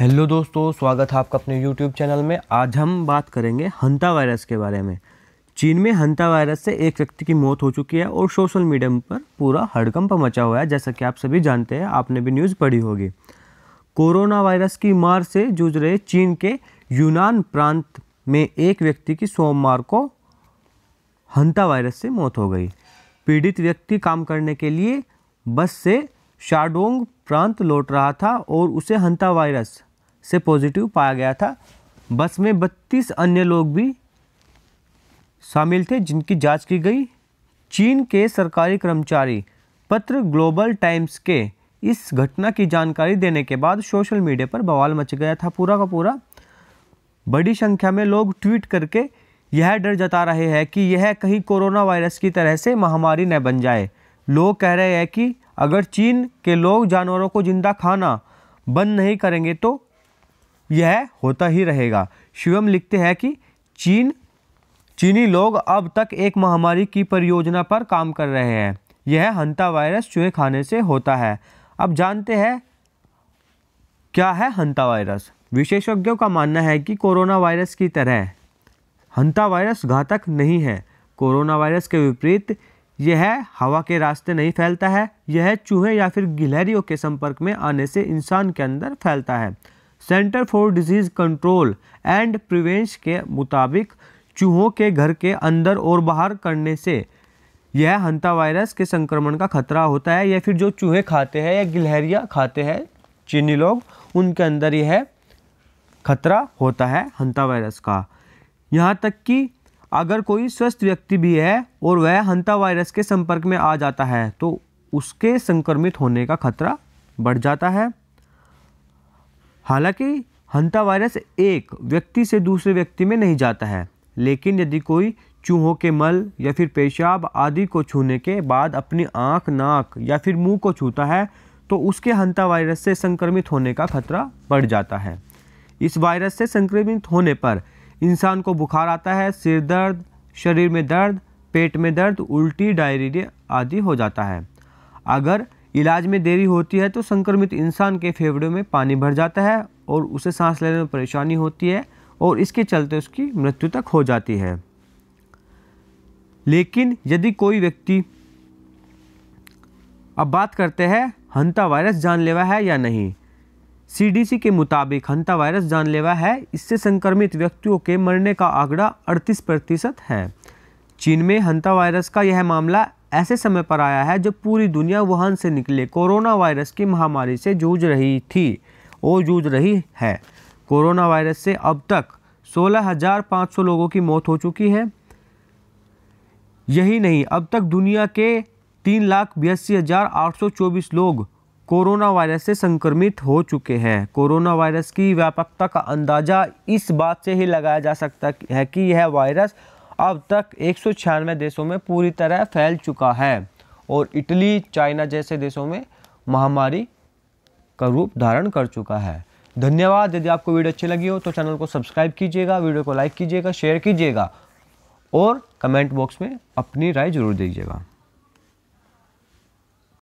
hello दोस्तों स्वागत है आपका अपने यूट्यूब चैनल में आज हम बात करेंगे हंता वायरस के बारे में चीन में हंता वायरस से एक व्यक्ति की मौत हो चुकी है और सोशल मीडिया पर पूरा हड़कंप मचा हुआ है जैसा कि आप सभी जानते हैं आपने भी न्यूज़ पढ़ी होगी कोरोना वायरस की मार से जूझ रहे चीन के यूनान प्रांत में एक व्यक्ति की सोमवार को हंता वायरस से मौत हो गई पीड़ित व्यक्ति काम करने के लिए बस से शाडोंग प्रांत लौट रहा था और उसे हंता वायरस से पॉजिटिव पाया गया था बस में 32 अन्य लोग भी शामिल थे जिनकी जांच की गई चीन के सरकारी कर्मचारी पत्र ग्लोबल टाइम्स के इस घटना की जानकारी देने के बाद सोशल मीडिया पर बवाल मच गया था पूरा का पूरा बड़ी संख्या में लोग ट्वीट करके यह डर जता रहे हैं कि यह कहीं कोरोना वायरस की तरह से महामारी न बन जाए लोग कह रहे हैं कि अगर चीन के लोग जानवरों को ज़िंदा खाना बंद नहीं करेंगे तो यह होता ही रहेगा शिवम लिखते हैं कि चीन चीनी लोग अब तक एक महामारी की परियोजना पर काम कर रहे हैं यह हंता वायरस चूहे खाने से होता है अब जानते हैं क्या है हंता वायरस विशेषज्ञों का मानना है कि कोरोना वायरस की तरह हंता वायरस घातक नहीं है कोरोना वायरस के विपरीत यह हवा के रास्ते नहीं फैलता है यह चूहे या फिर गिलहरियों के संपर्क में आने से इंसान के अंदर फैलता है Center for Disease Control and Prevention के मुताबिक चूहों के घर के अंदर और बाहर करने से यह हंता वायरस के संक्रमण का खतरा होता है या फिर जो चूहे खाते हैं या गिलहरिया खाते हैं चीनी लोग उनके अंदर यह खतरा होता है हंता वायरस का यहाँ तक कि अगर कोई स्वस्थ व्यक्ति भी है और वह हंता वायरस के संपर्क में आ जाता है तो उसके संक्रमित होने का खतरा बढ़ जाता है हालांकि हंता वायरस एक व्यक्ति से दूसरे व्यक्ति में नहीं जाता है लेकिन यदि कोई चूहों के मल या फिर पेशाब आदि को छूने के बाद अपनी आँख नाक या फिर मुँह को छूता है तो उसके हंता वायरस से संक्रमित होने का खतरा बढ़ जाता है इस वायरस से संक्रमित होने पर इंसान को बुखार आता है सिर दर्द शरीर में दर्द पेट में दर्द उल्टी डायरिया आदि हो जाता है अगर इलाज में देरी होती है तो संक्रमित इंसान के फेफड़ों में पानी भर जाता है और उसे सांस लेने में परेशानी होती है और इसके चलते उसकी मृत्यु तक हो जाती है लेकिन यदि कोई व्यक्ति अब बात करते हैं हंता वायरस जानलेवा है या नहीं सीडीसी के मुताबिक हंता वायरस जानलेवा है इससे संक्रमित व्यक्तियों के मरने का आंकड़ा अड़तीस प्रतिशत है चीन में हंता वायरस का यह मामला ऐसे समय पर आया है जब पूरी दुनिया वुहान से निकले कोरोना वायरस की महामारी से जूझ रही थी और जूझ रही है कोरोना वायरस से अब तक 16,500 लोगों की मौत हो चुकी है यही नहीं अब तक दुनिया के तीन लाख बयासी हज़ार आठ सौ चौबीस लोग कोरोना वायरस से संक्रमित हो चुके हैं कोरोना वायरस की व्यापकता का अंदाज़ा इस बात से ही लगाया जा सकता है कि यह वायरस अब तक एक देशों में पूरी तरह फैल चुका है और इटली चाइना जैसे देशों में महामारी का रूप धारण कर चुका है धन्यवाद यदि आपको वीडियो अच्छी लगी हो तो चैनल को सब्सक्राइब कीजिएगा वीडियो को लाइक कीजिएगा शेयर कीजिएगा और कमेंट बॉक्स में अपनी राय जरूर दीजिएगा